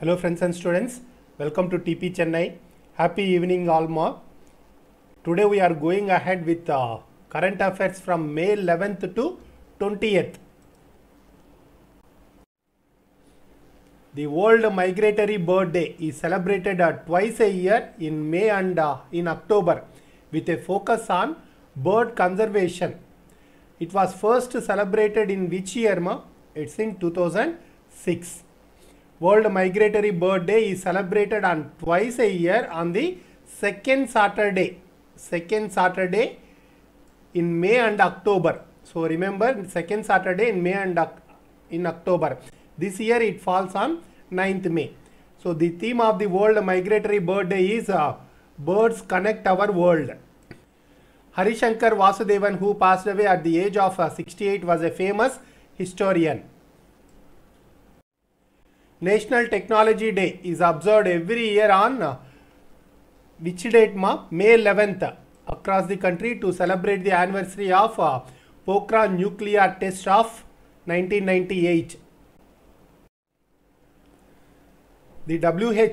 Hello friends and students, welcome to TP Chennai. Happy evening Alma. Today we are going ahead with uh, current affairs from May 11th to 20th. The World Migratory Bird Day is celebrated uh, twice a year in May and uh, in October with a focus on bird conservation. It was first celebrated in which year ma? It's in 2006. World Migratory Bird Day is celebrated on twice a year on the second Saturday. Second Saturday in May and October. So remember second Saturday in May and in October. This year it falls on 9th May. So the theme of the World Migratory Bird Day is uh, Birds Connect Our World. Harishankar Vasudevan who passed away at the age of uh, 68 was a famous historian. National Technology Day is observed every year on uh, which date ma? May 11th uh, across the country to celebrate the anniversary of uh, Pokhran nuclear test of 1998. The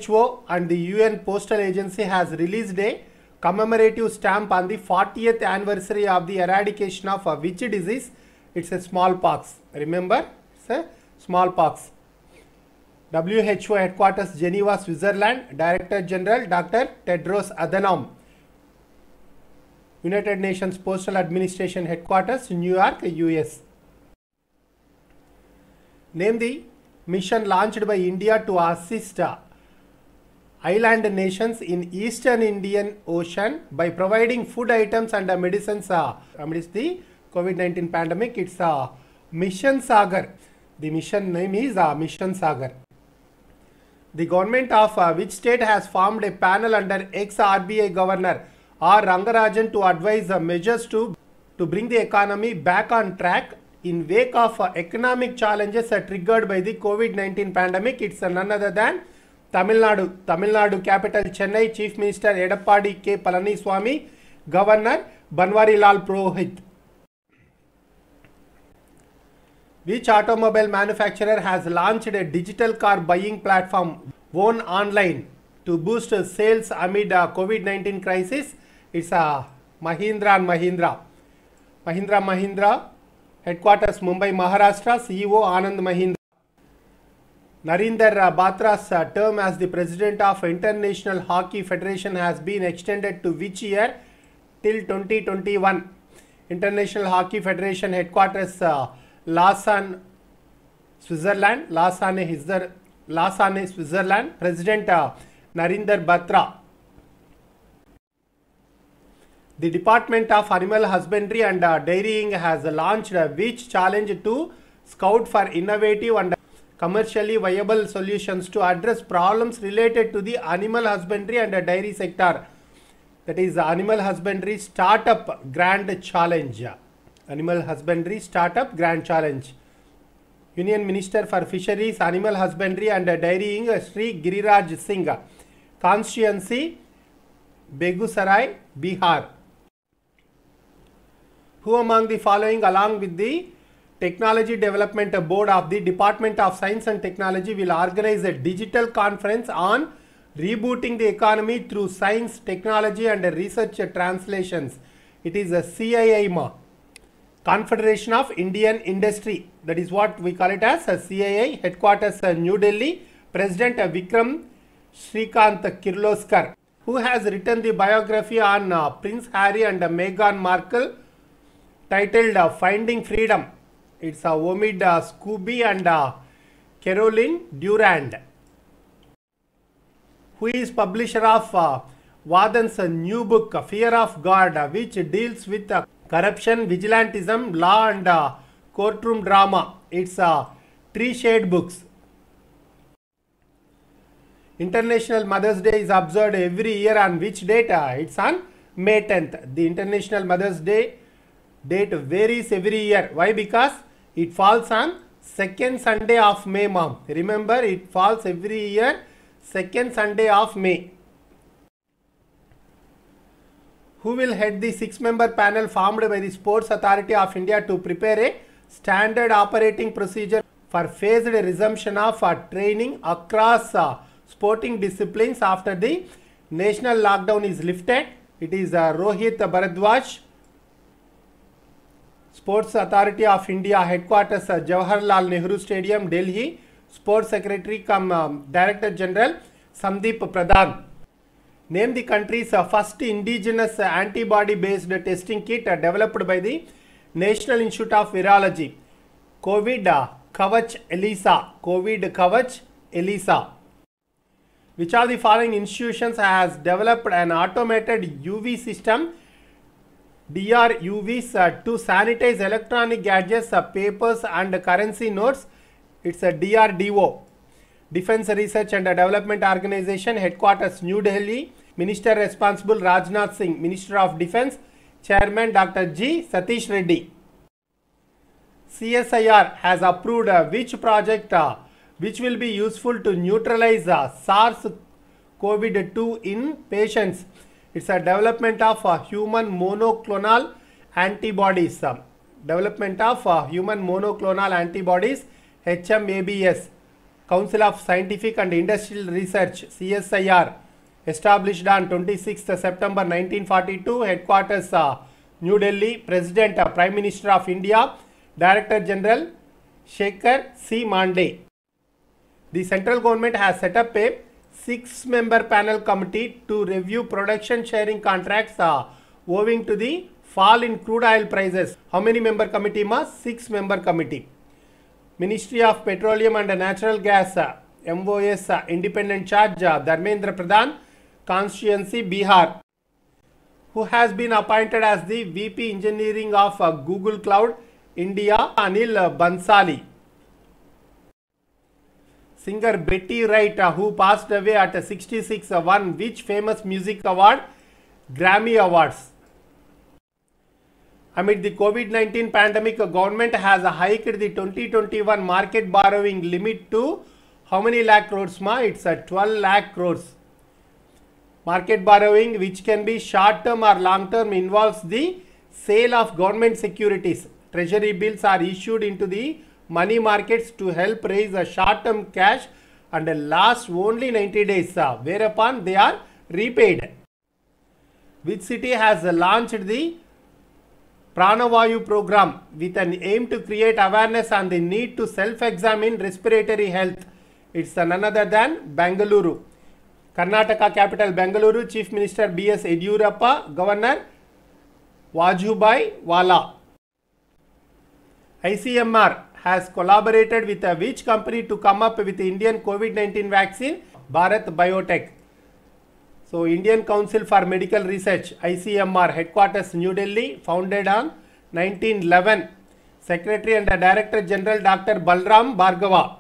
WHO and the UN Postal Agency has released a commemorative stamp on the 40th anniversary of the eradication of uh, which disease? It's a smallpox. Remember? It's a smallpox. WHO Headquarters Geneva, Switzerland, Director General Dr. Tedros Adhanom, United Nations Postal Administration Headquarters, New York, US. Name the mission launched by India to assist uh, island nations in Eastern Indian Ocean by providing food items and uh, medicines uh, amidst the COVID-19 pandemic. It's a Mission Sagar. The mission name is Mission Sagar. The government of uh, which state has formed a panel under ex-RBI governor R. Rangarajan to advise uh, measures to, to bring the economy back on track in wake of uh, economic challenges uh, triggered by the COVID-19 pandemic. It's uh, none other than Tamil Nadu. Tamil Nadu capital Chennai Chief Minister Edappadi K. Palaniswamy, Governor Banwarilal Prohit. Which automobile manufacturer has launched a digital car buying platform won online to boost sales amid a COVID-19 crisis? It's a uh, Mahindra and Mahindra. Mahindra Mahindra, headquarters Mumbai, Maharashtra, CEO Anand Mahindra. Narinder Batra's uh, term as the president of International Hockey Federation has been extended to which year? Till 2021. International Hockey Federation headquarters uh, Lausanne, Switzerland. Lausanne is the Lausanne, Switzerland. President uh, Narinder Batra. The Department of Animal Husbandry and uh, Dairying has launched a beach challenge to scout for innovative and commercially viable solutions to address problems related to the animal husbandry and dairy sector. That is the Animal Husbandry Startup Grand Challenge. Animal Husbandry Startup Grand Challenge. Union Minister for Fisheries, Animal Husbandry and Dairying Sri Giriraj Singh. Constituency Begusarai, Bihar. Who among the following along with the Technology Development Board of the Department of Science and Technology will organize a digital conference on rebooting the economy through science, technology and research translations. It is a CIIMA. Confederation of Indian Industry. That is what we call it as uh, CII, headquarters in New Delhi, President uh, Vikram Srikant Kirloskar, who has written the biography on uh, Prince Harry and uh, Meghan Markle titled Finding Freedom. It's a Omid Scooby and uh, Caroline Durand, who is publisher of uh, Vadan's new book, Fear of God, which deals with the corruption, vigilantism, law and uh, courtroom drama. It's uh, three shade books. International Mother's Day is observed every year on which date? Uh, it's on May 10th. The International Mother's Day date varies every year. Why? Because it falls on second Sunday of May, mom. Remember, it falls every year second Sunday of May. who will head the six-member panel formed by the Sports Authority of India to prepare a standard operating procedure for phased resumption of uh, training across uh, sporting disciplines after the national lockdown is lifted. It is uh, Rohit Bharadwaj, Sports Authority of India headquarters uh, Jawaharlal Nehru Stadium, Delhi, Sports Secretary come um, Director General Sandeep Pradhan name the country's uh, first indigenous antibody-based testing kit uh, developed by the National Institute of Virology. COVID uh, Kavach ELISA. COVID Kavach ELISA. Which of the following institutions has developed an automated UV system DRUVs to sanitize electronic gadgets, papers and currency notes. It's a DRDO. Defense Research and Development Organization Headquarters New Delhi Minister responsible Rajnath Singh Minister of Defense Chairman Dr. G. Satish Reddy CSIR has approved uh, which project uh, which will be useful to neutralize uh, SARS-CoV-2 in patients. It's a development of uh, human monoclonal antibodies. development of uh, human monoclonal antibodies HMABs Council of Scientific and Industrial Research CSIR established on 26th September 1942 headquarters uh, New Delhi President uh, Prime Minister of India Director General Shekhar C. Mande. The central government has set up a six member panel committee to review production sharing contracts uh, owing to the fall in crude oil prices. How many member committee must? Six member committee. Ministry of Petroleum and Natural Gas, uh, MOS, uh, Independent Charge, uh, Dharmendra Pradhan, Constituency, Bihar, who has been appointed as the VP Engineering of Google Cloud India, Anil Bansali. Singer Betty Wright, who passed away at 66, won which famous music award? Grammy Awards. Amid the COVID-19 pandemic, the government has hiked the 2021 market borrowing limit to how many lakh crores ma? It's at 12 lakh crores. Market borrowing which can be short term or long term involves the sale of government securities. Treasury bills are issued into the money markets to help raise a short term cash and last only 90 days whereupon they are repaid. Which city has launched the Pranavayu program with an aim to create awareness on the need to self-examine respiratory health. It's none other than Bengaluru. Karnataka capital Bengaluru, Chief Minister B.S. Yediyurappa, Governor Vajubai Wala. ICMR has collaborated with a which company to come up with the Indian COVID-19 vaccine, Bharat Biotech. So, Indian Council for Medical Research ICMR headquarters New Delhi founded on 1911. Secretary and Director General Dr. Balram Bhargava.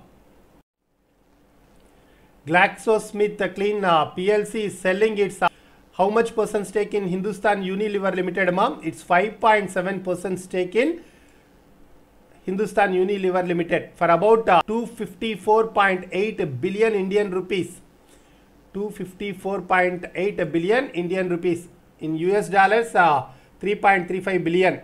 GlaxoSmithKline uh, PLC is selling its uh, how much percent stake in Hindustan Unilever Limited ma'am? It's 5.7 percent stake in Hindustan Unilever Limited for about uh, 254.8 billion Indian rupees. 254.8 billion Indian rupees. In US dollars, uh, 3.35 billion.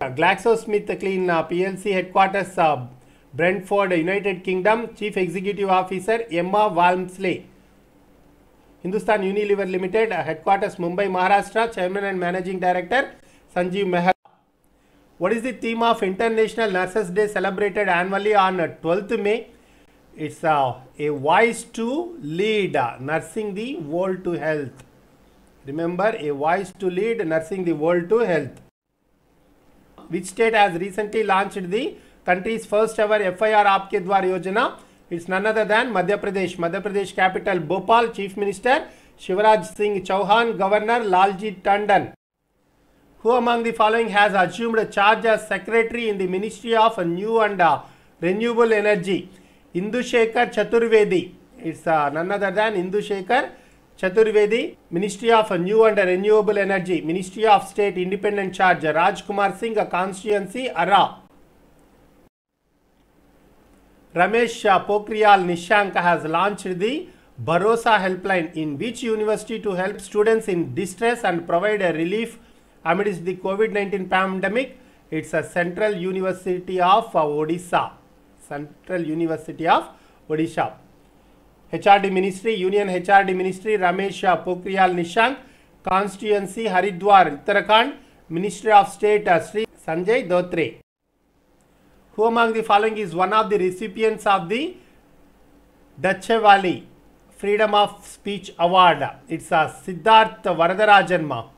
Uh, GlaxoSmithKline uh, PLC headquarters, uh, Brentford, United Kingdom, Chief Executive Officer Emma Walmsley. Hindustan Unilever Limited, uh, headquarters Mumbai, Maharashtra, Chairman and Managing Director Sanjeev Mehra. What is the theme of International Nurses Day celebrated annually on 12th May? it's a, a voice to lead, nursing the world to health. Remember, a voice to lead, nursing the world to health. Which state has recently launched the country's first ever FIR Aapke Dwar Yojana? It's none other than Madhya Pradesh. Madhya Pradesh capital Bhopal, Chief Minister Shivraj Singh Chauhan, Governor Lalji Tandon. Who among the following has assumed a charge as secretary in the Ministry of New and Renewable Energy? Indushekar Chaturvedi. It's uh, none other than Indushekar Chaturvedi, Ministry of New and Renewable Energy, Ministry of State Independent Charge, Rajkumar Singh, a Constituency, Ara. Ramesh uh, Pokriyal Nishank has launched the Barosa helpline in which university to help students in distress and provide a relief amidst the COVID-19 pandemic. It's a Central University of uh, Odisha. Central University of Odisha. HRD Ministry, Union HRD Ministry, Ramesh Pokhriyal Nishank, Constituency Haridwar, Uttarakhand, Ministry of State uh, Sri Sanjay Dhotre. Who among the following is one of the recipients of the Valley Freedom of Speech Award? It's a uh, Siddharth Varadarajanma.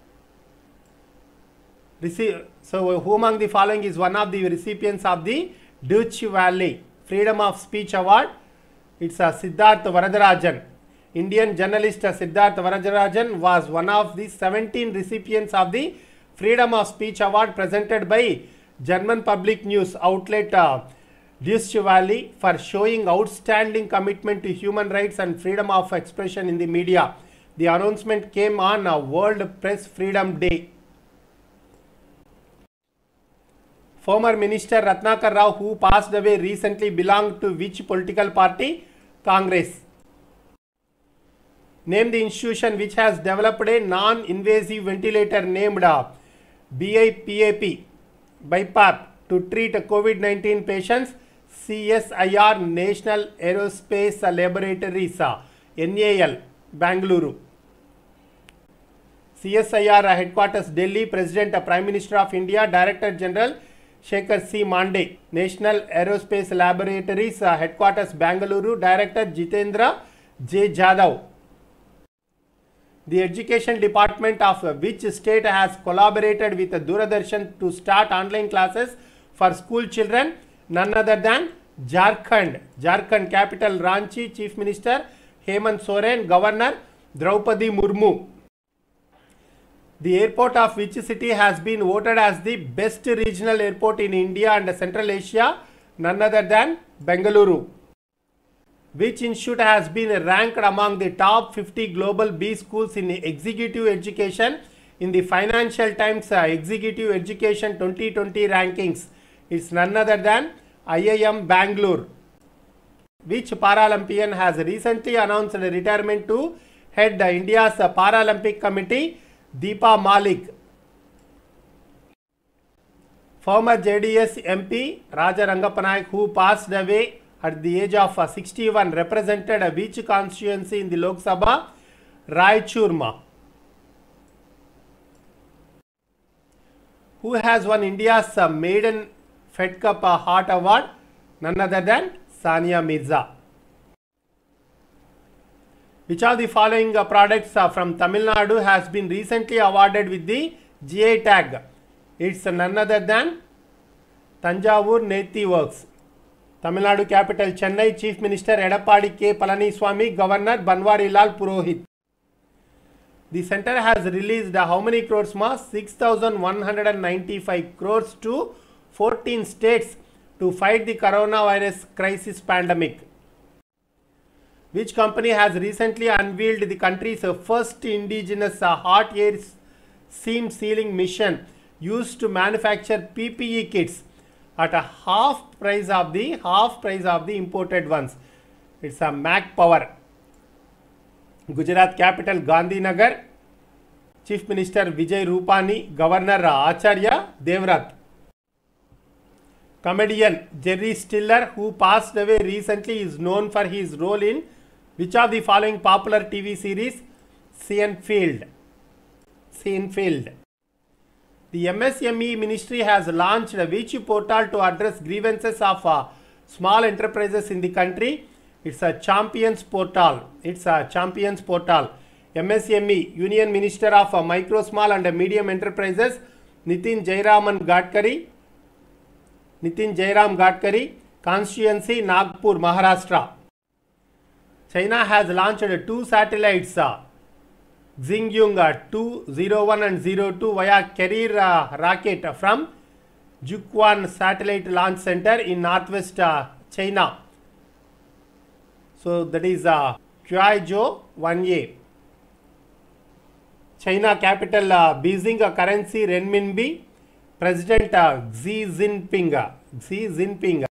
So, who among the following is one of the recipients of the Dutch Valley Freedom of Speech Award. It's a Siddharth Varadarajan. Indian journalist Siddharth Varadarajan was one of the 17 recipients of the Freedom of Speech Award presented by German public news outlet uh, Valley for showing outstanding commitment to human rights and freedom of expression in the media. The announcement came on a uh, World Press Freedom Day. Former Minister Ratnakar Rao who passed away recently belonged to which political party? Congress. Name the institution which has developed a non-invasive ventilator named uh, BIPAP, BIPAP to treat COVID-19 patients. CSIR National Aerospace Laboratories, uh, NAL, Bangalore. CSIR uh, headquarters Delhi, President, Prime Minister of India, Director General, Shekhar C. Mande, National Aerospace Laboratories uh, headquarters, Bangalore. Director Jitendra J. J The education department of which state has collaborated with Doordarshan to start online classes for school children? None other than Jharkhand. Jharkhand capital Ranchi Chief Minister Hemant Soren, Governor Draupadi Murmu. The airport of which city has been voted as the best regional airport in India and Central Asia? None other than Bengaluru. Which institute has been ranked among the top 50 global B schools in executive education in the Financial Times uh, Executive Education 2020 rankings? It's none other than IIM Bangalore. Which Paralympian has recently announced retirement to head India's Paralympic Committee Deepa Malik, former JDS MP Raja Rangapanayak who passed away at the age of uh, 61 represented a beach constituency in the Lok Sabha? Rai Churma. Who has won India's uh, maiden Fed Cup uh, Heart Award? None other than Sania Mirza. Which of the following uh, products uh, from Tamil Nadu has been recently awarded with the GA tag? It's none other than Tanjavur Neti Works. Tamil Nadu capital Chennai, Chief Minister Edappadi K. Palaniswamy, Governor Banwarilal Purohit. The center has released uh, how many crores more? 6,195 crores to 14 states to fight the coronavirus crisis pandemic which company has recently unveiled the country's first indigenous hot air seam sealing machine used to manufacture PPE kits at a half price of the half price of the imported ones. It's a Mac Power. Gujarat capital Gandhinagar. Chief Minister Vijay Rupani, Governor Acharya Devrat. Comedian Jerry Stiller, who passed away recently, is known for his role in Which of the following popular TV series? Seinfeld. Seinfeld. The MSME ministry has launched a which portal to address grievances of uh, small enterprises in the country? It's a champions portal. It's a champions portal. MSME, Union Minister of uh, Micro, Small and uh, Medium Enterprises, Nitin Jairaman Gadkari. Nitin Jairam Gadkari, Constituency, Nagpur, Maharashtra. China has launched two satellites, uh, Xingyung uh, 201 and 02 via carrier uh, rocket from Juquan Satellite Launch Center in northwest China. So that is uh, Kuaizhou 1A. China capital uh, Beijing uh, currency renminbi. President uh, Xi Jinping. Xi Jinping.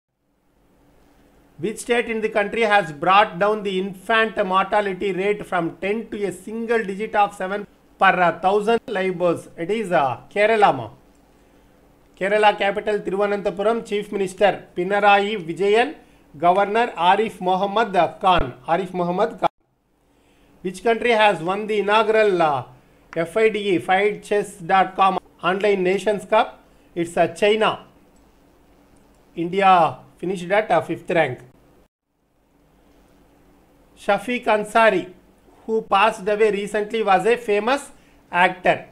Which state in the country has brought down the infant mortality rate from 10 to a single digit of 7 per 1000 live births? It is uh, Kerala. Kerala capital Thiruvananthapuram Chief Minister Pinarayi Vijayan, Governor Arif Mohammad Khan. Arif Mohammad Khan. Which country has won the inaugural uh, FIDE, fightchess.com online Nations Cup? It's uh, China. India finished at uh, fifth rank. Shafiq Ansari, who passed away recently, was a famous actor.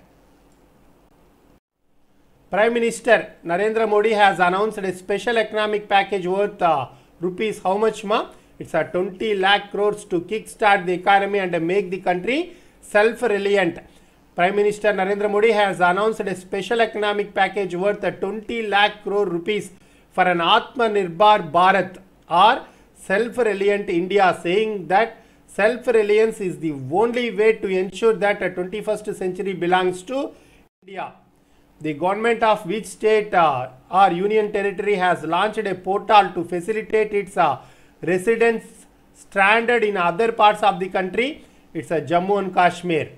Prime Minister Narendra Modi has announced a special economic package worth uh, rupees how much ma? It's a uh, twenty lakh crores to kickstart the economy and uh, make the country self-reliant. Prime Minister Narendra Modi has announced a special economic package worth uh, twenty lakh crore rupees for an Atmanirbhar Bharat or self-reliant India saying that self-reliance is the only way to ensure that a 21st century belongs to India. The government of which state uh, or union territory has launched a portal to facilitate its uh, residents stranded in other parts of the country. It's a Jammu and Kashmir.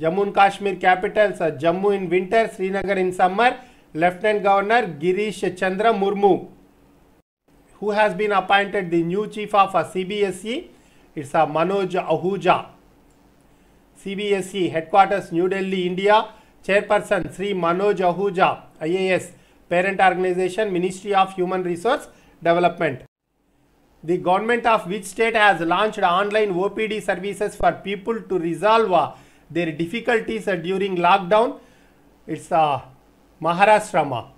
Jammu and Kashmir capitals are uh, Jammu in winter, Srinagar in summer. Lieutenant Governor Girish Chandra Murmu who has been appointed the new chief of CBSE. It's a Manoj Ahuja. CBSE headquarters New Delhi, India. Chairperson Sri Manoj Ahuja, IAS, parent organization Ministry of Human Resource Development. The government of which state has launched online OPD services for people to resolve uh, their difficulties uh, during lockdown? It's uh, Maharashtra.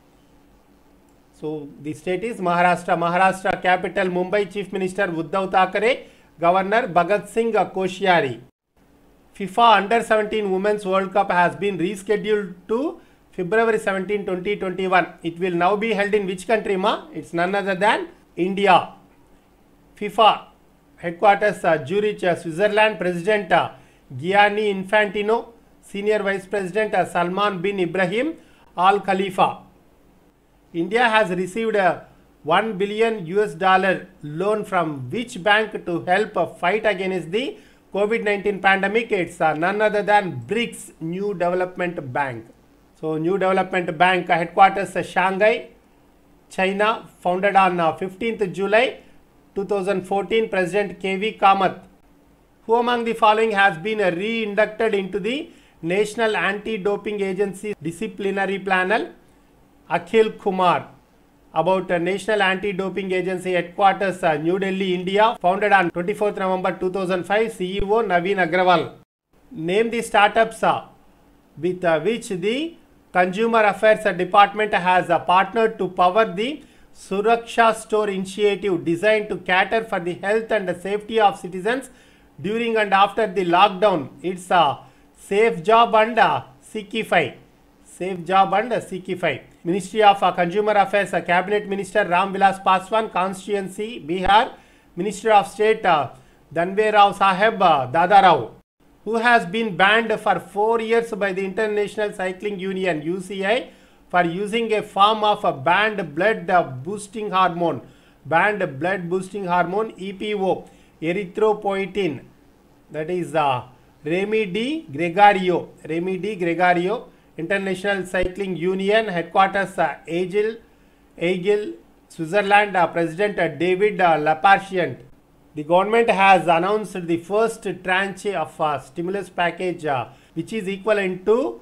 So the state is Maharashtra. Maharashtra capital Mumbai Chief Minister Uddhav Thackeray, Governor Bhagat Singh Koshyari. FIFA Under 17 Women's World Cup has been rescheduled to February 17, 2021. It will now be held in which country, ma? It's none other than India. FIFA headquarters uh, Zurich, uh, Switzerland. President uh, Gianni Infantino, Senior Vice President uh, Salman bin Ibrahim Al Khalifa. India has received a 1 billion US dollar loan from which bank to help fight against the COVID-19 pandemic? It's uh, none other than BRICS New Development Bank. So New Development Bank headquarters uh, Shanghai, China, founded on 15th uh, July 2014, President K.V. Kamath, who among the following has been re-inducted into the National Anti-Doping Agency disciplinary panel Akhil Kumar about a National Anti-Doping Agency headquarters, uh, New Delhi, India, founded on 24th November 2005, CEO Naveen Agrawal. Name the startups uh, with uh, which the Consumer Affairs Department has partnered to power the Suraksha Store initiative designed to cater for the health and safety of citizens during and after the lockdown. It's a safe job and a Sikify. Safe job and a Sikify. Ministry of uh, Consumer Affairs, uh, Cabinet Minister Ram Vilas Paswan, Constituency, Bihar, Minister of State uh, Danve Rao Saheb uh, Dada Rao, who has been banned for four years by the International Cycling Union, UCI, for using a form of a banned blood boosting hormone, banned blood boosting hormone, EPO, erythropoietin, that is uh, Remy Gregario, Remedy Gregario, International Cycling Union, headquarters uh, Agil, Agil, Switzerland, uh, President uh, David uh, The government has announced the first tranche of uh, stimulus package uh, which is equivalent to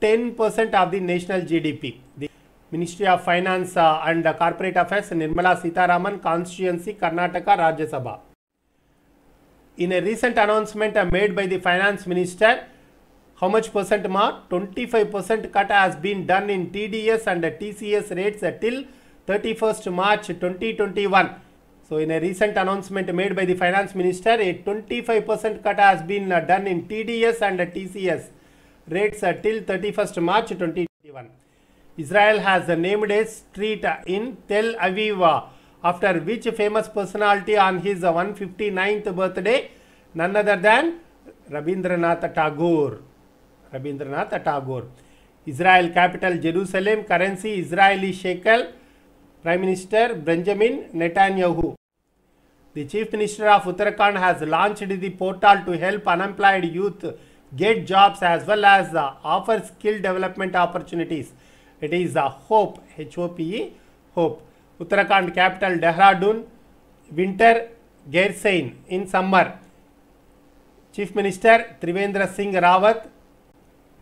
10% of the national GDP. The Ministry of Finance uh, and Corporate Affairs Nirmala Sitaraman constituency Karnataka Rajya Sabha. In a recent announcement uh, made by the Finance Minister, how much percent mark? 25 percent cut has been done in TDS and TCS rates till 31st March 2021. So in a recent announcement made by the finance minister, a 25% cut has been uh, done in TDS and TCS rates uh, till 31st March 2021. Israel has named a street in Tel Aviv uh, after which famous personality on his 159th birthday, none other than Rabindranath Tagore. Rabindranath Tagore Israel capital Jerusalem currency Israeli shekel prime minister Benjamin Netanyahu the chief minister of Uttarakhand has launched the portal to help unemployed youth get jobs as well as offer skill development opportunities it is a hope H O P hope Uttarakhand capital Dehradun winter Gairsain in summer chief minister Trivendra Singh Rawat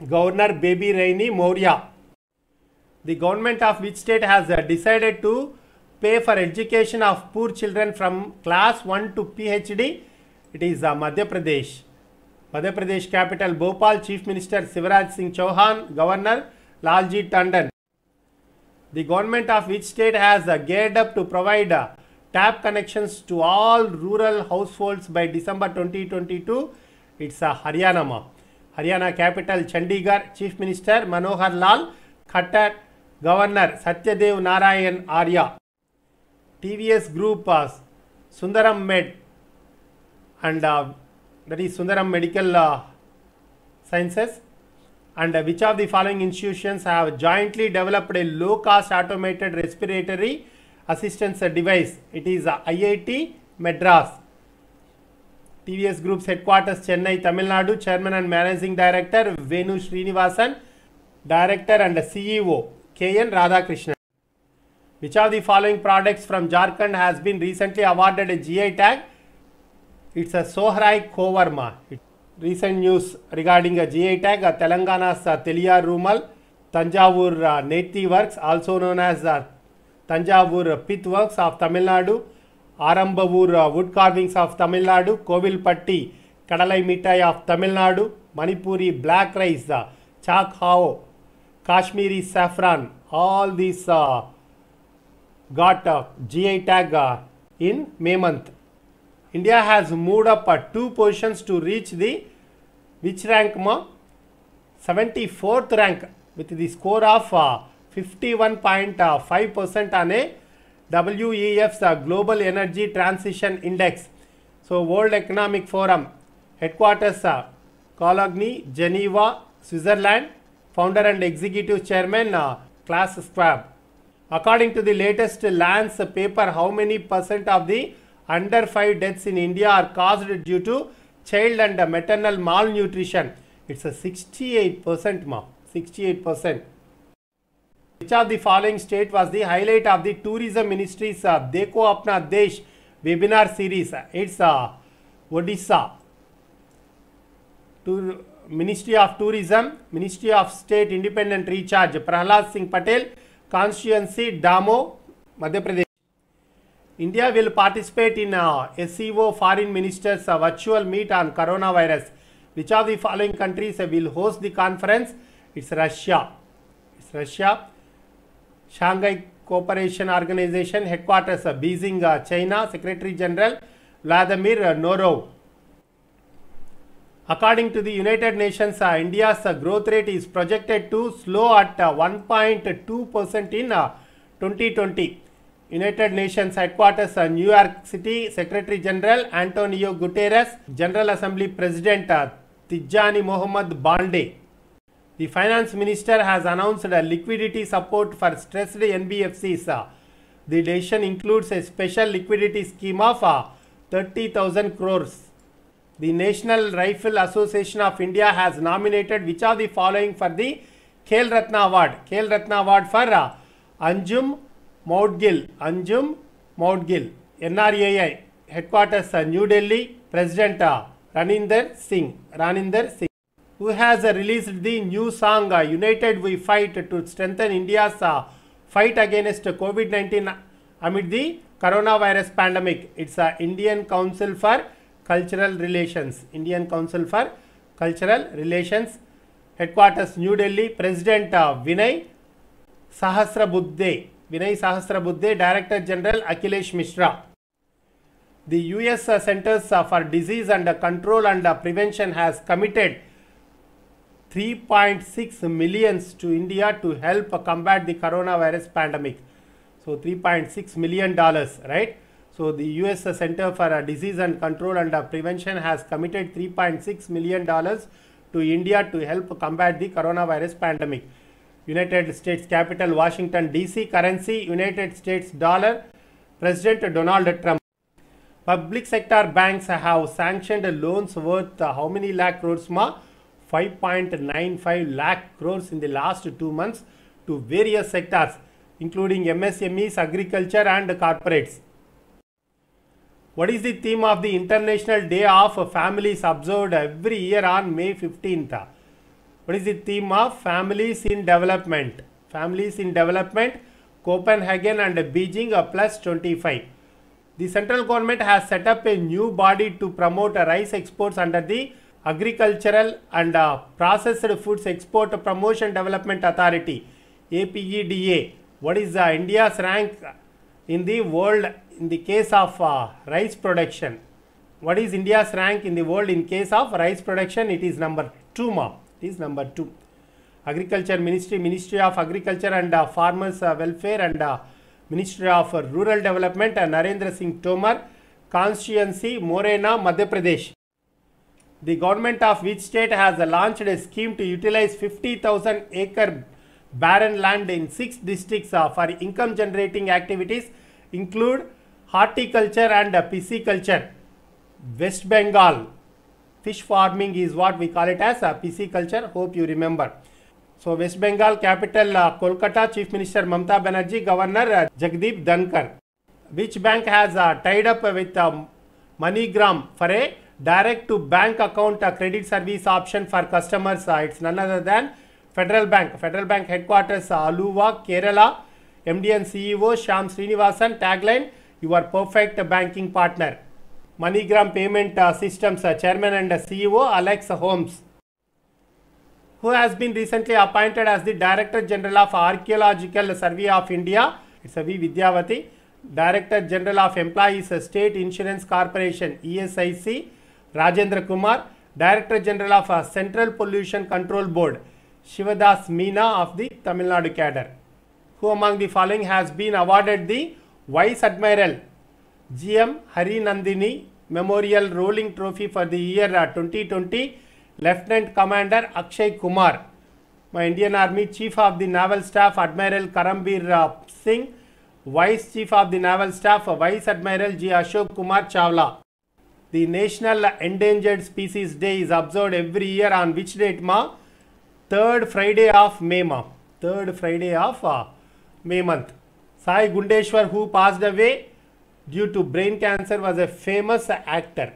Governor Baby Raini Moria. The government of which state has uh, decided to pay for education of poor children from class 1 to PhD? It is uh, Madhya Pradesh. Madhya Pradesh capital Bhopal, Chief Minister Sivraj Singh Chauhan, Governor Lalji Tandon. The government of which state has uh, geared up to provide tap connections to all rural households by December 2022? It's Haryana. Haryana capital Chandigarh chief minister Manohar Lal Khattar governor Satyadev Narayan Arya TVS group Sundaram made and uh, that is Sundaram Medical uh, Sciences. And uh, which of the following institutions have jointly developed a low cost automated respiratory assistance device? It is uh, IIT Madras. TVS Group's headquarters, Chennai, Tamil Nadu, Chairman and Managing Director Venu Srinivasan, Director and CEO KN Radhakrishnan. Which of the following products from Jharkhand has been recently awarded a GI tag? It's a Sohrai Kovarma. Recent news regarding a GI tag, a Telangana's uh, Rumal, Tanjavur uh, Neti Works, also known as uh, Tanjavur Pit Works of Tamil Nadu, Arambavur wood carvings of Tamil Nadu, Kovilpatti Kadalai Mitai of Tamil Nadu, Manipuri black rice, uh, Kashmiri saffron, all these uh, got uh, GI tag uh, in May month. India has moved up uh, two positions to reach the which rank ma? 74th rank with the score of 51.5% uh, uh, on a WEF's Global Energy Transition Index. So, World Economic Forum headquarters uh, Cologne, Geneva, Switzerland, founder and executive chairman uh, Klaus Schwab. According to the latest Lance paper, how many percent of the under 5 deaths in India are caused due to child and maternal malnutrition? It's a 68 percent, ma. 68 percent. Which of the following state was the highlight of the tourism ministry's uh, Dekho Apna Desh webinar series? It's uh, Odisha. Tour Ministry of Tourism, Ministry of State Independent Recharge, Prahlad Singh Patel, Constituency, Damo, Madhya Pradesh. India will participate in uh, SEO Foreign Ministers uh, virtual meet on coronavirus. Which of the following countries uh, will host the conference? It's Russia. It's Russia. Shanghai Cooperation Organization headquarters, Beijing, uh, China, Secretary General Vladimir uh, Norov. According to the United Nations, uh, India's growth rate is projected to slow at 1.2% in 2020. United Nations headquarters, New York City, Secretary General Antonio Guterres, General Assembly President Tijani Mohammed Baldé the finance minister has announced a liquidity support for stressed NBFCs. The decision includes a special liquidity scheme of uh, 30,000 crores. The National Rifle Association of India has nominated which are the following for the Khel Ratna Award. Khel Ratna Award for uh, Anjum Maudgil. Anjum Maudgil. NRAI headquarters uh, New Delhi. President Raninder Singh. Raninder Singh who has uh, released the new song uh, United We Fight to strengthen India's uh, fight against COVID-19 amid the coronavirus pandemic. It's the Indian Council for Cultural Relations. Indian Council for Cultural Relations headquarters New Delhi. President Vinay Sahasrabuddhe, Vinay Sahasrabuddhe, Director General Akhilesh Mishra. The US Centers for Disease and Control and Prevention has committed 3.6 millions to India to help combat the coronavirus pandemic. So 3.6 million dollars, right? So the US Center for Disease and Control and Prevention has committed 3.6 million dollars to India to help combat the coronavirus pandemic. United States capital Washington DC currency United States dollar President Donald Trump public sector banks have sanctioned loans worth how many lakh crores ma 5.95 lakh crores in the last two months to various sectors including MSMEs, agriculture and corporates. What is the theme of the International Day of Families observed every year on May 15th? What is the theme of Families in Development? Families in Development, Copenhagen and Beijing are plus 25. The central government has set up a new body to promote rice exports under the agricultural and uh, processed foods export promotion development authority apeda what is uh, india's rank in the world in the case of uh, rice production what is india's rank in the world in case of rice production it is number 2 ma it is number 2 agriculture ministry ministry of agriculture and farmers welfare and ministry of rural development uh, narendra singh tomar constituency morena madhya pradesh the government of which state has launched a scheme to utilize 50,000 acre barren land in six districts uh, for income generating activities include horticulture and pisciculture. West Bengal, fish farming is what we call it as a uh, pisciculture, hope you remember. So West Bengal capital uh, Kolkata, Chief Minister Mamta Banerjee, Governor Jagdeep Dhankar. Which bank has tied up with MoneyGram for a direct to bank account a credit service option for customers. Uh, it's none other than Federal Bank. Federal Bank headquarters, uh, Aluva, Kerala. MD and CEO Sham Srinivasan tagline, your perfect banking partner. MoneyGram Payment uh, Systems uh, Chairman and uh, CEO Alex Holmes, who has been recently appointed as the Director General of Archaeological Survey of India. It's a V. Vidyavati. Director General of Employees State Insurance Corporation, ESIC. Rajendra Kumar director general of central pollution control board Shivdas Meena of the Tamil Nadu cadre who among the following has been awarded the vice admiral G M Hiranandani memorial rolling trophy for the year twenty twenty lieutenant commander Akshay Kumar मै Indian army chief of the naval staff admiral Karambir Singh vice chief of the naval staff vice admiral G Ashok Kumar Chawla The National Endangered Species Day is observed every year on which date, ma? Third Friday of May, ma. Third Friday of uh, May month. Sai Gundeshwar, who passed away due to brain cancer, was a famous actor.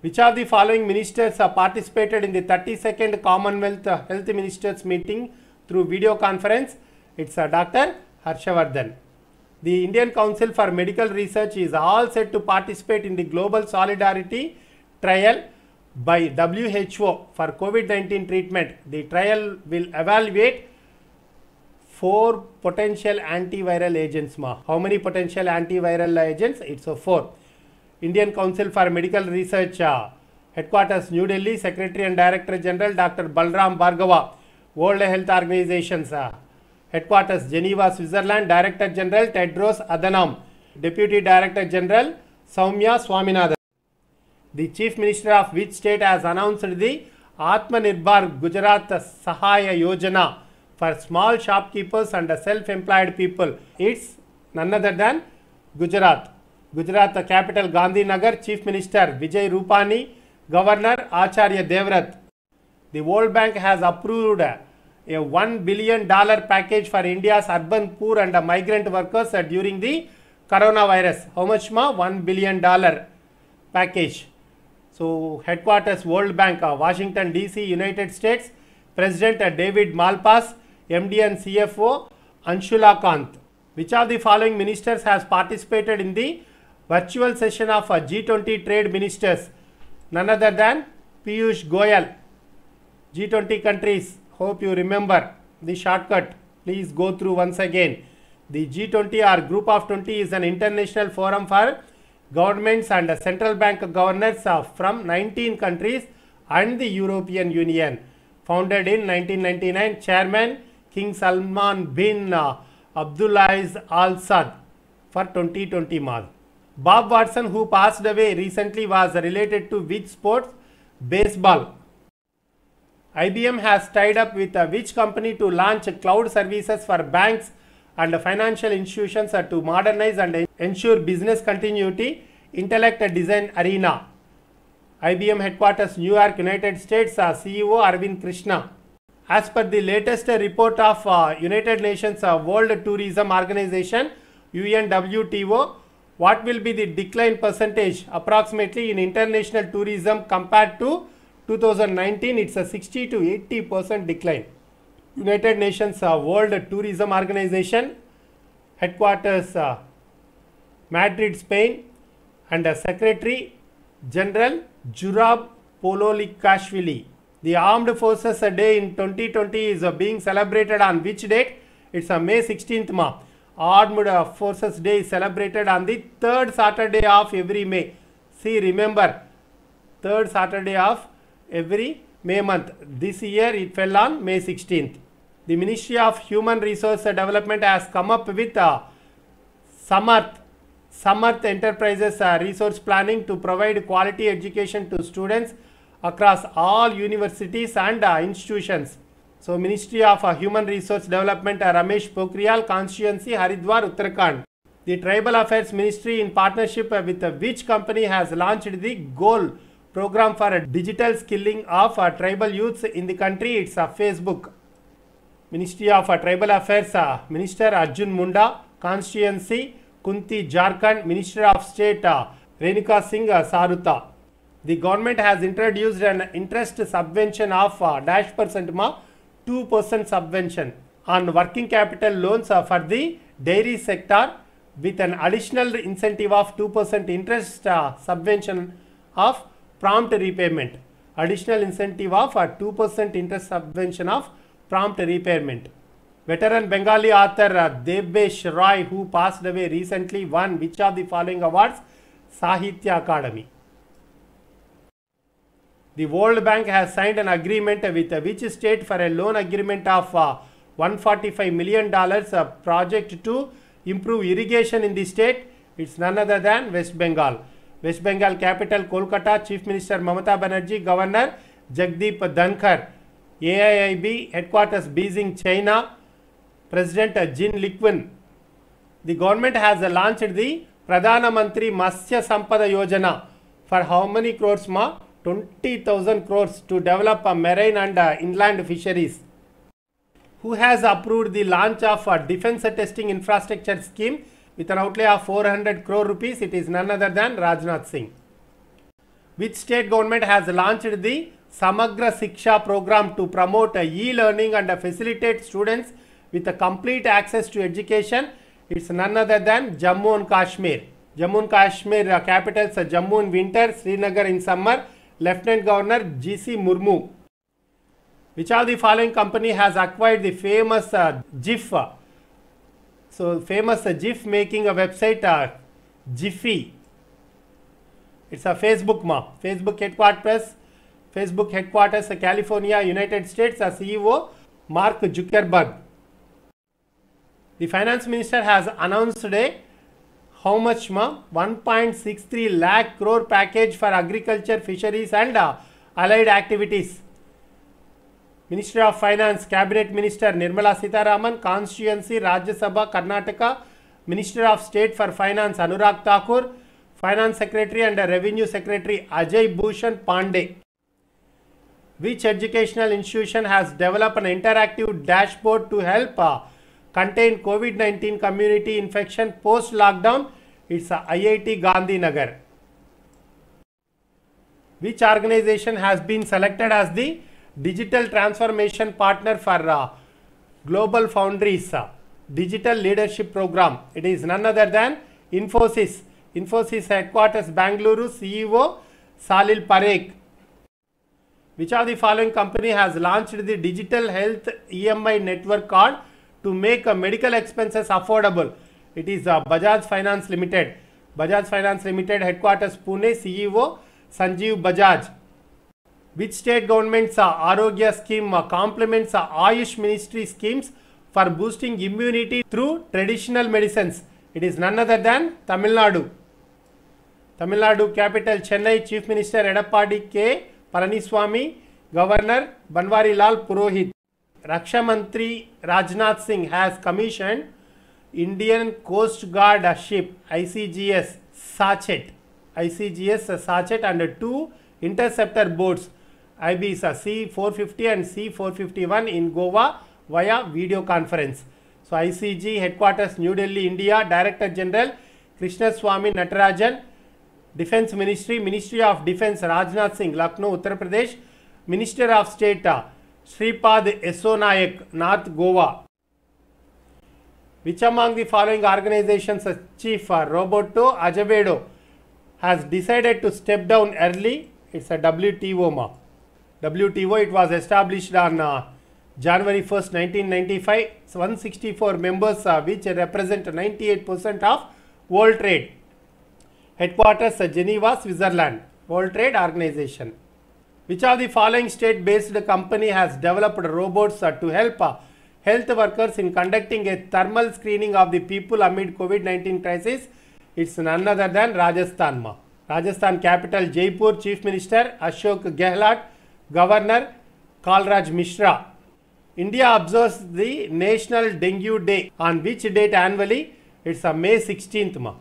Which of the following ministers uh, participated in the 32nd Commonwealth Health Ministers meeting through video conference? It's uh, Dr. Harshavardhan the Indian Council for Medical Research is all set to participate in the Global Solidarity Trial by WHO for COVID-19 treatment. The trial will evaluate four potential antiviral agents. Ma. How many potential antiviral agents? It's a four. Indian Council for Medical Research uh, Headquarters New Delhi Secretary and Director General Dr. Balram Bhargava World Health Organizations uh, Headquarters Geneva, Switzerland, Director General Tedros Adhanom, Deputy Director General Soumya Swaminathan. The Chief Minister of which state has announced the Atmanirbhar Gujarat Sahaya Yojana for small shopkeepers and self-employed people. It's none other than Gujarat. Gujarat capital Gandhinagar Chief Minister Vijay Rupani, Governor Acharya Devrat. The World Bank has approved a 1 billion dollar package for India's urban poor and migrant workers uh, during the coronavirus. How much ma? 1 billion dollar package. So headquarters World Bank, uh, Washington DC, United States, President uh, David Malpass, MD and CFO Anshula Kant. Which of the following ministers has participated in the virtual session of G20 trade ministers? None other than Piyush Goyal. G20 countries Hope you remember the shortcut. Please go through once again. The G20 or Group of 20 is an international forum for governments and central bank governors from 19 countries and the European Union. Founded in 1999, Chairman King Salman bin uh, Abdulaziz Al Saud for 2020 month. Bob Watson, who passed away recently, was related to which sports? Baseball. IBM has tied up with uh, which company to launch cloud services for banks and financial institutions uh, to modernize and ensure business continuity, intellect uh, design arena. IBM headquarters New York, United States CEO Arvind Krishna. As per the latest report of United Nations World Tourism Organization UNWTO, what will be the decline percentage approximately in international tourism compared to 2019 it's a 60 to 80 percent decline. United Nations uh, World Tourism Organization headquarters uh, Madrid, Spain and uh, Secretary General Jurab Pololikashvili. The Armed Forces Day in 2020 is uh, being celebrated on which date? It's uh, May 16th. Ma. Armed uh, Forces Day is celebrated on the third Saturday of every May. See, remember, third Saturday of every May month. This year it fell on May 16th. The Ministry of Human Resource Development has come up with a uh, Samarth, Samarth Enterprises uh, Resource Planning to provide quality education to students across all universities and uh, institutions. So, Ministry of Human Resource Development Ramesh Pokhriyal Constituency Haridwar Uttarakhand. The Tribal Affairs Ministry in partnership with which company has launched the goal program for a digital skilling of uh, tribal youths in the country. It's uh, Facebook. Ministry of uh, Tribal Affairs, uh, Minister Arjun Munda, Constituency, Kunti Jharkhand, Minister of State uh, Renika Singh uh, Saruta. The government has introduced an interest subvention of uh, dash percent ma 2% subvention on working capital loans uh, for the dairy sector with an additional incentive of 2% interest uh, subvention of prompt repayment. Additional incentive of a uh, 2% interest subvention of prompt repayment. Veteran Bengali author uh, Debesh Roy who passed away recently won which of the following awards? Sahitya Academy. The World Bank has signed an agreement with uh, which state for a loan agreement of $145 million project to improve irrigation in the state. It's none other than West Bengal. West Bengal capital Kolkata, Chief Minister Mamata Banerjee, Governor Jagdeep Dhankar, AIIB headquarters Beijing, China, President Jin Liquin. The government has launched the Pradhana Mantri Masya Sampada Yojana for how many crores ma? 20,000 crores to develop a marine and uh, inland fisheries. Who has approved the launch of a defense testing infrastructure scheme with an outlay of 400 crore rupees. It is none other than Rajnath Singh. Which state government has launched the Samagra Siksha program to promote e-learning and facilitate students with a complete access to education? It's none other than Jammu and Kashmir. Jammu and Kashmir uh, capitals are Jammu in winter, Srinagar in summer. Lieutenant Governor G.C. Murmu. Which of the following company has acquired the famous uh, GIF uh, so famous uh, GIF making a website uh, Jiffy. It's a Facebook map. Facebook headquarters, Facebook headquarters, uh, California, United States. Uh, CEO Mark Zuckerberg. The finance minister has announced today how much ma 1.63 lakh crore package for agriculture, fisheries, and uh, allied activities. Ministry of finance cabinet minister Nirmala Sitharaman constituency Rajya Sabha Karnataka minister of state for finance Anurag Thakur finance secretary and revenue secretary Ajay Bhushan Pandey which educational institution has develop an interactive dashboard to help contain COVID nine community infection post lockdown it's IIT Gandhinagar which organisation has been selected as the digital transformation partner for GlobalFoundries digital leadership programme it is none other then Infosys Infosys headquarters Bangalore CEO Salil Parekh which are the following company has launch the digital health EMI network card to make medical expenses affordable it is Bajaj finance limited Bajaj finance limited head headquarters Pune CEO Sanjeev Bajaj which state governments Arogya scheme complements Ayush ministry schemes for boosting immunity through traditional medicines. It is none other than Tamil Nadu. Tamil Nadu capital Chennai Chief Minister Edappadi K. Palaniswamy, Governor Banwarilal Purohit. Raksha Mantri Rajnath Singh has commissioned Indian Coast Guard ship ICGS Sachet, ICGS Sachet and two interceptor boats IBISA C450 and C451 in Goa via video conference. So ICG headquarters New Delhi, India, Director General Krishna Swami Natarajan, Defense Ministry, Ministry of Defense Rajnath Singh, Lucknow, Uttar Pradesh, Minister of State uh, Sripad Esonayak, North Goa. Which among the following organizations uh, chief uh, Roberto Azevedo has decided to step down early? It's a WTO map. WTO. It was established on uh, January 1st, 1995. It's 164 members uh, which represent 98% of world trade. Headquarters uh, Geneva, Switzerland. World Trade Organization. Which of the following state-based company has developed robots uh, to help uh, health workers in conducting a thermal screening of the people amid COVID-19 crisis? It's none other than Rajasthan. Rajasthan capital Jaipur Chief Minister Ashok Gehlot Governor Kalraj Mishra. India observes the National Dengue Day on which date annually? It's a May 16th. Ma.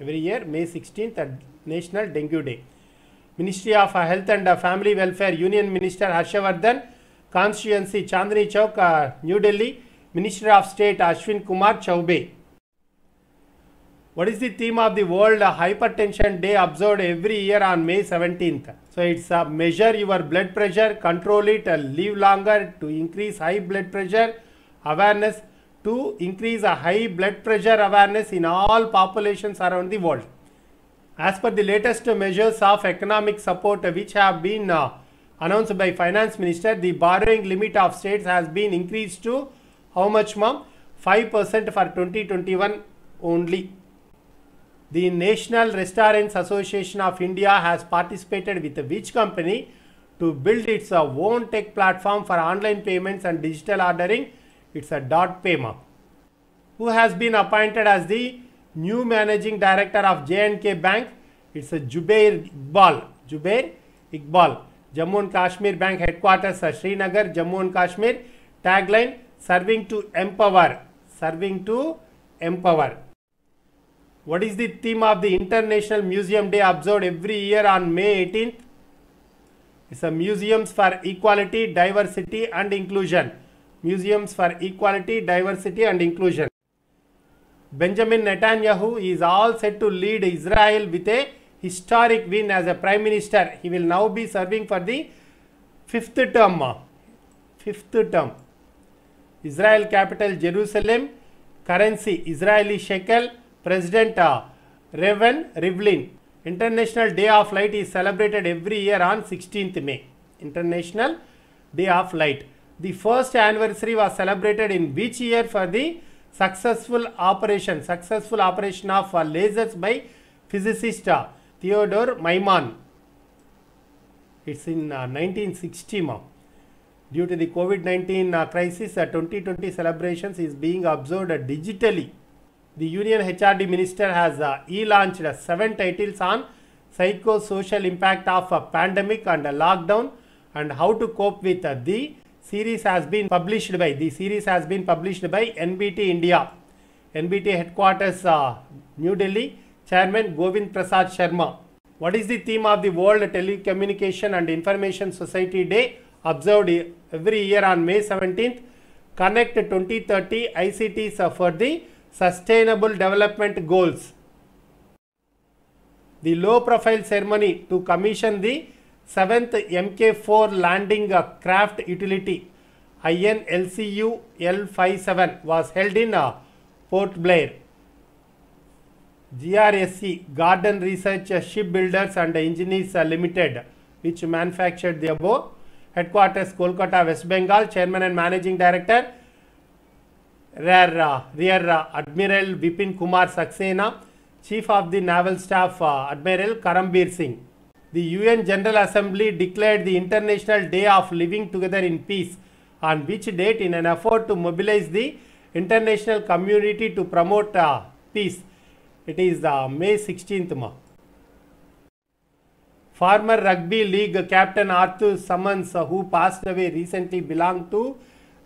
Every year, May 16th, at National Dengue Day. Ministry of Health and Family Welfare, Union Minister Harshavardhan, Constituency Chandni Chowk, uh, New Delhi, Minister of State Ashwin Kumar Chaubey. What is the theme of the World Hypertension Day observed every year on May 17th? So it's a measure your blood pressure, control it, uh, live longer to increase high blood pressure awareness, to increase a high blood pressure awareness in all populations around the world. As per the latest measures of economic support which have been uh, announced by Finance Minister, the borrowing limit of states has been increased to how much mom? 5% for 2021 only the National Restaurants Association of India has participated with which company to build its own tech platform for online payments and digital ordering? It's a dot payma. Who has been appointed as the new managing director of J&K Bank? It's a Jubair Iqbal. Jubair Iqbal. Jammu and Kashmir Bank headquarters, Srinagar, Jammu and Kashmir. Tagline, serving to empower. Serving to empower. What is the theme of the International Museum Day observed every year on May 18th? It's a Museums for Equality, Diversity and Inclusion. Museums for Equality, Diversity and Inclusion. Benjamin Netanyahu is all set to lead Israel with a historic win as a prime minister. He will now be serving for the fifth term. Fifth term. Israel capital Jerusalem, currency Israeli shekel, President uh, Reven Rivlin. International Day of Light is celebrated every year on 16th May. International Day of Light. The first anniversary was celebrated in which year for the successful operation, successful operation of uh, lasers by physicist uh, Theodore Maiman. It's in uh, 1960 ma. Due to the COVID-19 uh, crisis, 2020 uh, celebrations is being observed digitally the Union HRD Minister has uh, e-launched uh, seven titles on psychosocial impact of a pandemic and a lockdown and how to cope with uh, the series has been published by the series has been published by NBT India NBT headquarters uh, New Delhi chairman Govind Prasad Sharma what is the theme of the World Telecommunication and Information Society Day observed every year on May 17th connect 2030 ICTs for the Sustainable Development Goals. The low profile ceremony to commission the 7th MK4 landing craft utility INLCU L57 was held in Port uh, Blair. GRSC Garden Research Shipbuilders and Engineers Limited which manufactured the above headquarters Kolkata West Bengal chairman and managing director Rear Rear Admiral Vipin Kumar Saxena, Chief of the Naval Staff uh, Admiral Karambir Singh. The UN General Assembly declared the International Day of Living Together in Peace on which date in an effort to mobilize the international community to promote uh, peace. It is uh, May 16th. Ma. Former rugby league captain Arthur Summons, uh, who passed away recently, belonged to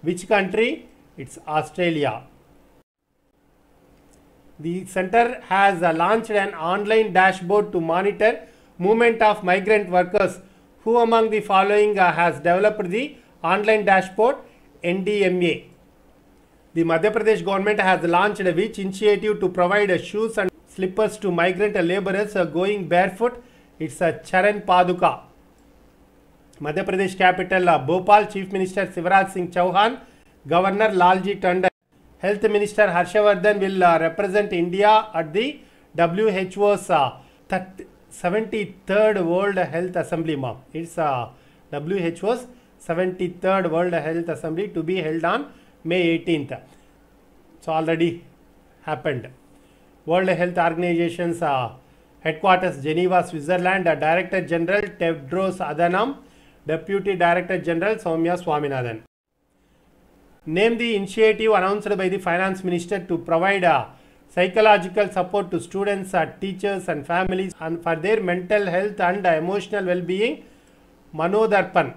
which country? it's Australia. The center has uh, launched an online dashboard to monitor movement of migrant workers. Who among the following uh, has developed the online dashboard NDMA? The Madhya Pradesh government has launched a which initiative to provide shoes and slippers to migrant laborers uh, going barefoot. It's a Charan Paduka. Madhya Pradesh capital Bhopal Chief Minister Sivaraj Singh Chauhan Governor Lalji Tandon. Health Minister Harshavardhan will uh, represent India at the WHO's uh, 73rd World Health Assembly. It's uh, WHO's 73rd World Health Assembly to be held on May 18th. It's already happened. World Health Organization's uh, headquarters, Geneva, Switzerland, uh, Director General Tedros Adhanom, Deputy Director General Soumya Swaminathan named the initiative announced by the finance minister to provide a uh, psychological support to students and uh, teachers and families and for their mental health and emotional well-being Manodarpan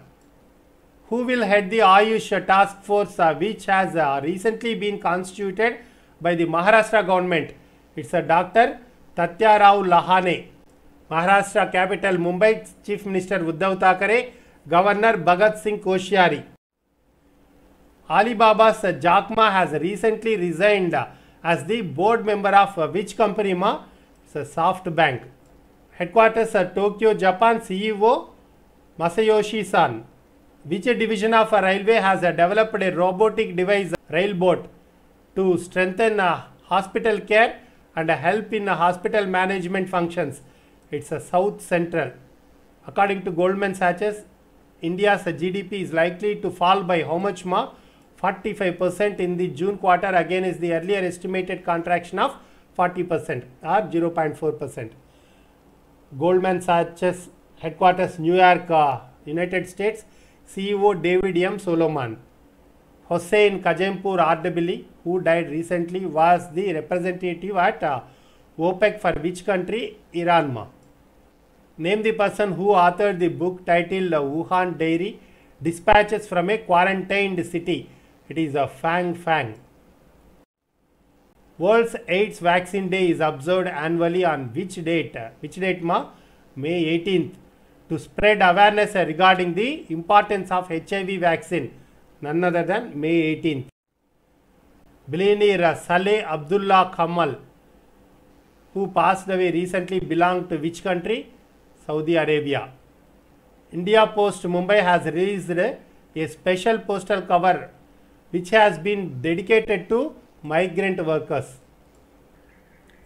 who will head the Ayush task force uh, which has recently been constituted by the Maharashtra government it's a Dr. Tatya Rao Lahane Maharashtra capital Mumbai Chief Minister Uddhav Thackeray Governor Bhagat Singh Koshyari Alibaba's Ma has recently resigned as the board member of which company ma? It's a soft bank. Headquarters at uh, Tokyo, Japan CEO Masayoshi-san. Which division of a railway has uh, developed a robotic device uh, rail boat to strengthen hospital care and help in hospital management functions? It's a South Central. According to Goldman Sachs, India's GDP is likely to fall by how much ma? 45% in the June quarter again is the earlier estimated contraction of 40% or 0.4%. Goldman Sachs headquarters New York, uh, United States CEO David M. Solomon. Hossein Kajempur Ardabili, who died recently, was the representative at uh, OPEC for which country? Iran. Name the person who authored the book titled uh, Wuhan Dairy Dispatches from a Quarantined City it is a Fang Fang. World's AIDS Vaccine Day is observed annually on which date? Which date ma? May 18th to spread awareness regarding the importance of HIV vaccine. None other than May 18th. Billionaire Saleh Abdullah Kamal who passed away recently belonged to which country? Saudi Arabia. India Post Mumbai has released a special postal cover which has been dedicated to migrant workers.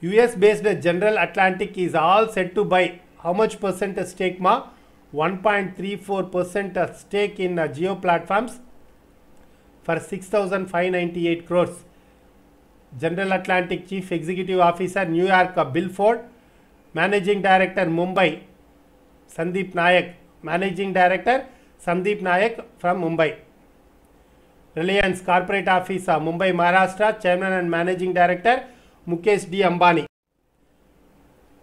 US based General Atlantic is all set to buy how much percent stake ma? 1.34 percent stake in uh, Geo platforms for 6,598 crores. General Atlantic Chief Executive Officer New York uh, Bill Ford, Managing Director Mumbai Sandeep Nayak, Managing Director Sandeep Nayak from Mumbai. Reliance Corporate Office, Mumbai, Maharashtra, Chairman and Managing Director Mukesh D. Ambani.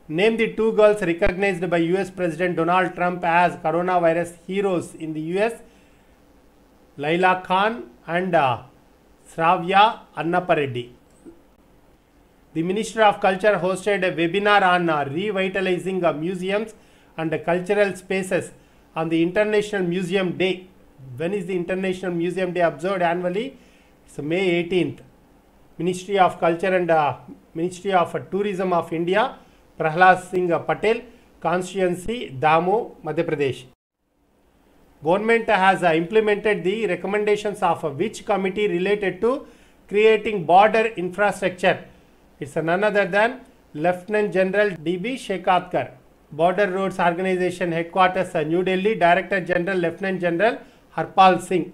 Name the two girls recognized by US President Donald Trump as coronavirus heroes in the US Laila Khan and uh, Sravya Annapareddy. The Ministry of Culture hosted a webinar on uh, revitalizing uh, museums and uh, cultural spaces on the International Museum Day when is the International Museum Day observed annually? It's May 18th. Ministry of Culture and uh, Ministry of Tourism of India, Prahlad Singh Patel, constituency Damo, Madhya Pradesh. Government has uh, implemented the recommendations of uh, which committee related to creating border infrastructure? It's uh, none other than Lieutenant General D.B. Shekatkar, Border Roads Organization Headquarters, uh, New Delhi, Director General, Lieutenant General Harpal Singh.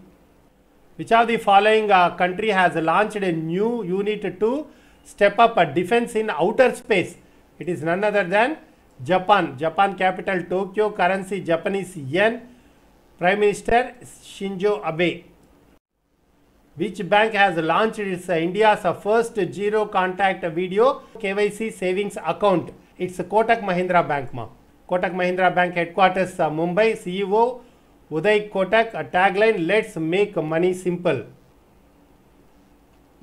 Which of the following uh, country has launched a new unit to step up a defense in outer space? It is none other than Japan. Japan capital Tokyo, currency Japanese yen, Prime Minister Shinzo Abe. Which bank has launched its uh, India's uh, first zero contact video KYC savings account? It's Kotak Mahindra Bank. Ma. Kotak Mahindra Bank headquarters, uh, Mumbai, CEO Uday Kotak tagline let's make money simple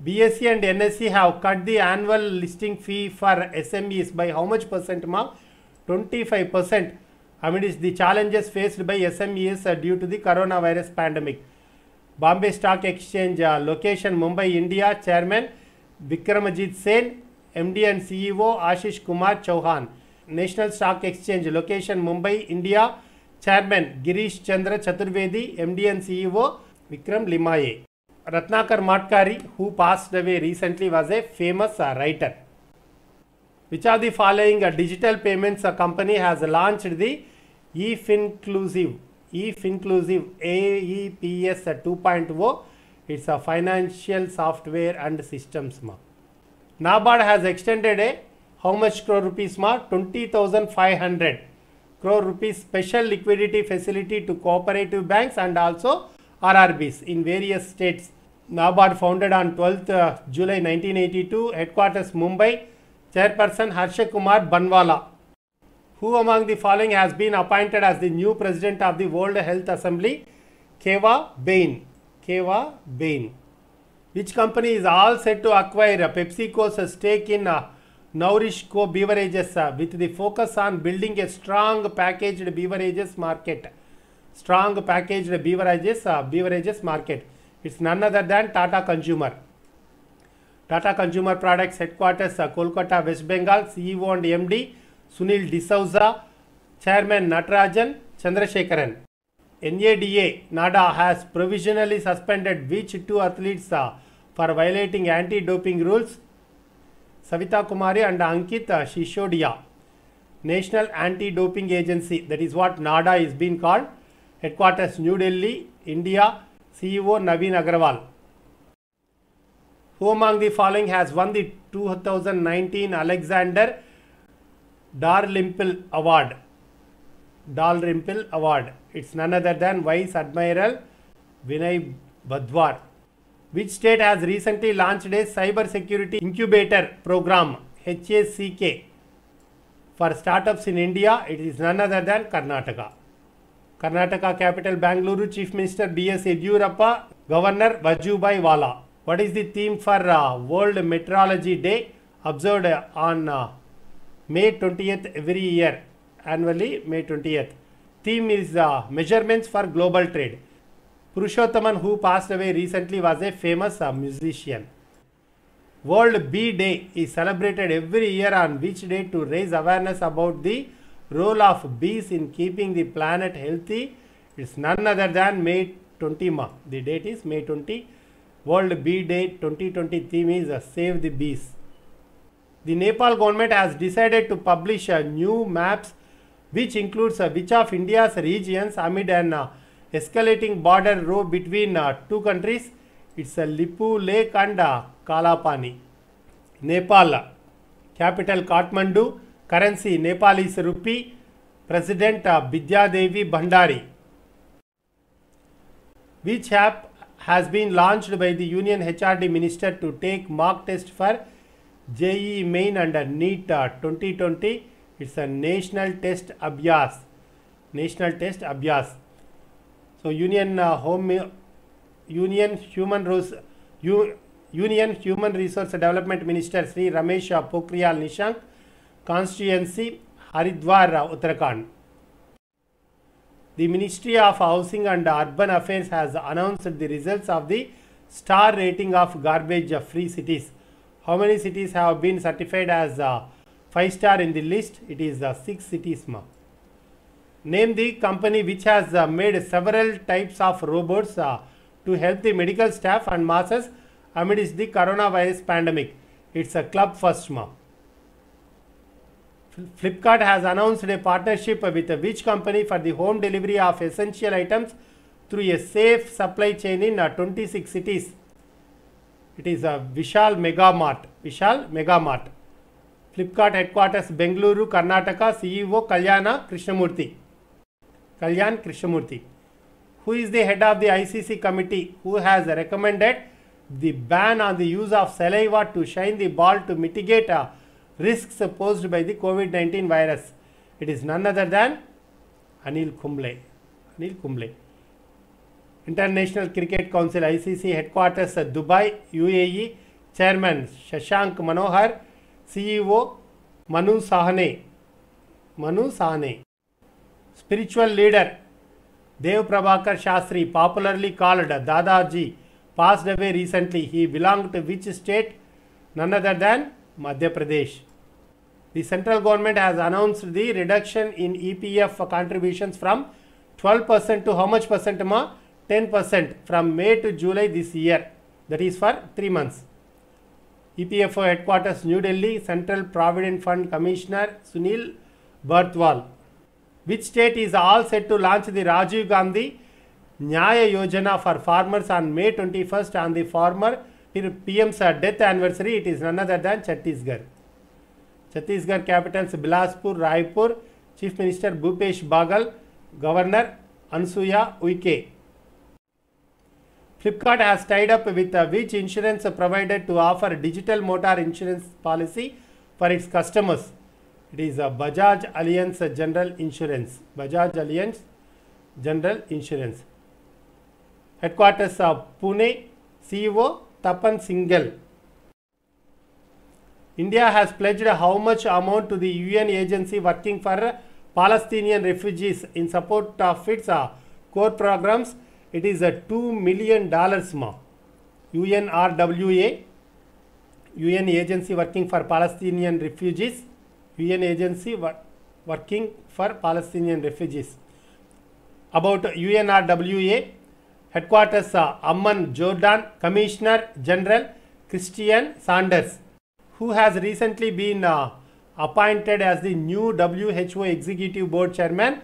BSC and NSC have cut the annual listing fee for SMEs by how much percent मा 25 percent amid is the challenges faced by SMEs due to the coronavirus pandemic Bombay stock exchange location Mumbai India chairman Vikramjit Sen MD and CEO Ashish Kumar Chauhan national stock exchange location Mumbai India chairman Girish Chandra Chaturvedi, MD and CEO Vikram Limaye. Ratnakar Matkari, who passed away recently, was a famous uh, writer. Which of the following a digital payments uh, company has launched the eFinclusive, eFinclusive AEPS 2.0? Uh, it's a financial software and systems mark. NABARD has extended a how much crore rupees mark? 20,500 crore rupees special liquidity facility to cooperative banks and also RRBs in various states. NABARD founded on 12th uh, July 1982, headquarters Mumbai, chairperson Harsha Kumar Banwala. Who among the following has been appointed as the new president of the World Health Assembly? Keva Bain. Keva Bain. Which company is all set to acquire PepsiCo's stake in uh, Nourish Co Beverages with the focus on building a strong packaged beverages market. Strong packaged beverages, uh, beverages market. It's none other than Tata Consumer. Tata Consumer Products Headquarters, Kolkata, West Bengal, CEO and MD Sunil D'Souza, Chairman Natarajan Chandrasekharan. NADA NADA has provisionally suspended which two athletes uh, for violating anti-doping rules Savita Kumari and Ankit uh, Shishodia. National Anti-Doping Agency, that is what NADA is being called. Headquarters New Delhi, India, CEO Naveen Agrawal. Who among the following has won the 2019 Alexander Dalrymple Award? Dalrymple Award. It's none other than Vice Admiral Vinay Badwar. Which state has recently launched a cyber security incubator program HACK for startups in India? It is none other than Karnataka. Karnataka capital Bangalore, Chief Minister B.S. Yediyurappa, Governor Vajubhai Wala. What is the theme for uh, World Meteorology Day observed on uh, May 20th every year, annually May 20th? Theme is uh, measurements for global trade. Purushottam, who passed away recently, was a famous uh, musician. World Bee Day is celebrated every year on which day to raise awareness about the role of bees in keeping the planet healthy. It's none other than May 20. Ma. The date is May 20. World Bee Day 2020 theme is uh, Save the Bees. The Nepal government has decided to publish a uh, new maps which includes which of India's regions amid an escalating border row between uh, two countries. It's a Lipu Lake and uh, Kalapani. Nepal, capital Kathmandu, currency Nepal is rupee, President uh, Bidya Devi Bhandari. Which app has been launched by the Union HRD Minister to take mock test for JEE Main and NEET 2020. It's a national test abhyas. National test abhyas. So Union uh, Home uh, Union Human Resource Union Human Resource Development Minister Sri Ramesh uh, Pokriyal Nishank, constituency Haridwar, Uttarakhand. The Ministry of Housing and Urban Affairs has announced the results of the star rating of garbage free cities. How many cities have been certified as 5 star in the list? It is 6 cities. Ma name the company which has uh, made several types of robots uh, to help the medical staff and masses amidst the coronavirus pandemic. It's a club first ma. Flipkart has announced a partnership with which company for the home delivery of essential items through a safe supply chain in uh, 26 cities. It is a Vishal Mega Mart. Vishal Mega Mart. Flipkart headquarters Bengaluru, Karnataka, CEO Kalyana Krishnamurti. Kalyan Krishnamurthy, who is the head of the ICC committee, who has recommended the ban on the use of saliva to shine the ball to mitigate uh, risks posed by the COVID 19 virus. It is none other than Anil Kumble. Anil Kumble. International Cricket Council ICC headquarters at uh, Dubai, UAE, Chairman Shashank Manohar, CEO Manu Sahane. Manu Sahane spiritual leader Dev Prabhakar Shastri, popularly called Dadaji, passed away recently. He belonged to which state? None other than Madhya Pradesh. The central government has announced the reduction in EPF contributions from 12% to how much percent? Ma? 10% from May to July this year. That is for 3 months. EPFO headquarters New Delhi Central Provident Fund Commissioner Sunil Barthwal. which state is all set to launch the Rajiv Gandhi Nyaya Yojana for farmers on May 21st on the former PM's death anniversary? It is none other than Chhattisgarh. Chhattisgarh capitals Bilaspur, Raipur, Chief Minister Bhupesh Bagal, Governor Ansuya Uike. Flipkart has tied up with uh, which insurance provider to offer digital motor insurance policy for its customers. It is a Bajaj Alliance General Insurance. Bajaj Alliance General Insurance. Headquarters of Pune, CEO Tapan Singhal. India has pledged how much amount to the UN agency working for Palestinian refugees in support of its uh, core programs. It is a $2 million ma. UNRWA, UN agency working for Palestinian refugees UN agency working for Palestinian refugees. About UNRWA headquarters uh, Amman, Jordan, Commissioner General Christian Sanders, who has recently been uh, appointed as the new WHO Executive Board Chairman,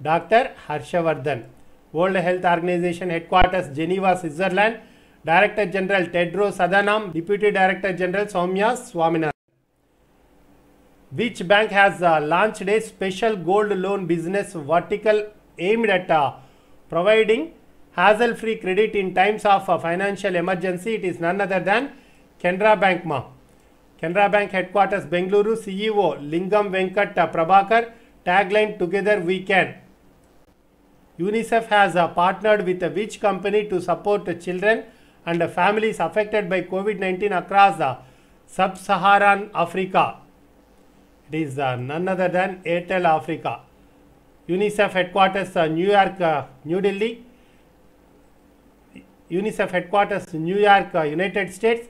Dr. Harshavardhan. World Health Organization headquarters Geneva, Switzerland, Director General Tedros Adhanom, Deputy Director General Soumya Swaminathan which bank has uh, launched a special gold loan business vertical aimed at uh, providing hassle-free credit in times of uh, financial emergency. It is none other than Canara Bank Ma. Canara Bank headquarters Bengaluru CEO Lingam Venkat uh, Prabhakar tagline together we can. UNICEF has uh, partnered with which company to support children and families affected by COVID-19 across sub-Saharan Africa. These are none other than Airtel Africa. UNICEF headquarters uh, New York, uh, New Delhi. UNICEF headquarters New York, uh, United States.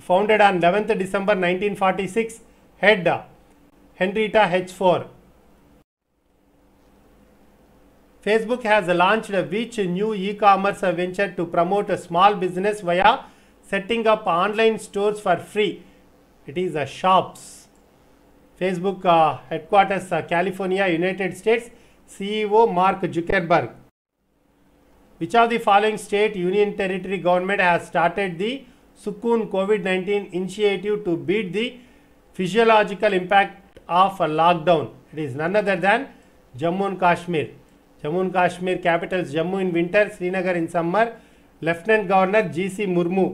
Founded on 11th December 1946. Head uh, Henrietta H4. Facebook has launched which new e-commerce venture to promote a small business via setting up online stores for free. It is a shops. Facebook headquarters California United States CEO Mark Zuckerberg which are the following state union territory government has started the Sukoon COVID nineteen initiative to beat the physiological impact of lockdown it is none other than Jammu and Kashmir Jammu and Kashmir capital Jammu in winter Srinagar in summer lieutenant governor G C Murmu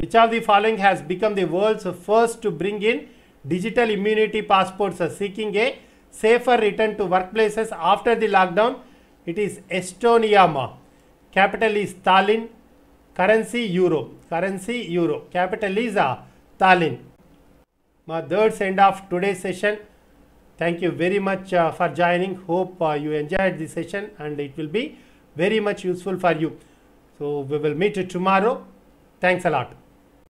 which are the following has become the world first to bring in digital immunity passports are seeking a safer return to workplaces after the lockdown. It is Estonia, ma. capital is Tallinn, currency euro, currency euro, capital is uh, Tallinn. My third end of today's session. Thank you very much uh, for joining. Hope uh, you enjoyed this session and it will be very much useful for you. So we will meet tomorrow. Thanks a lot.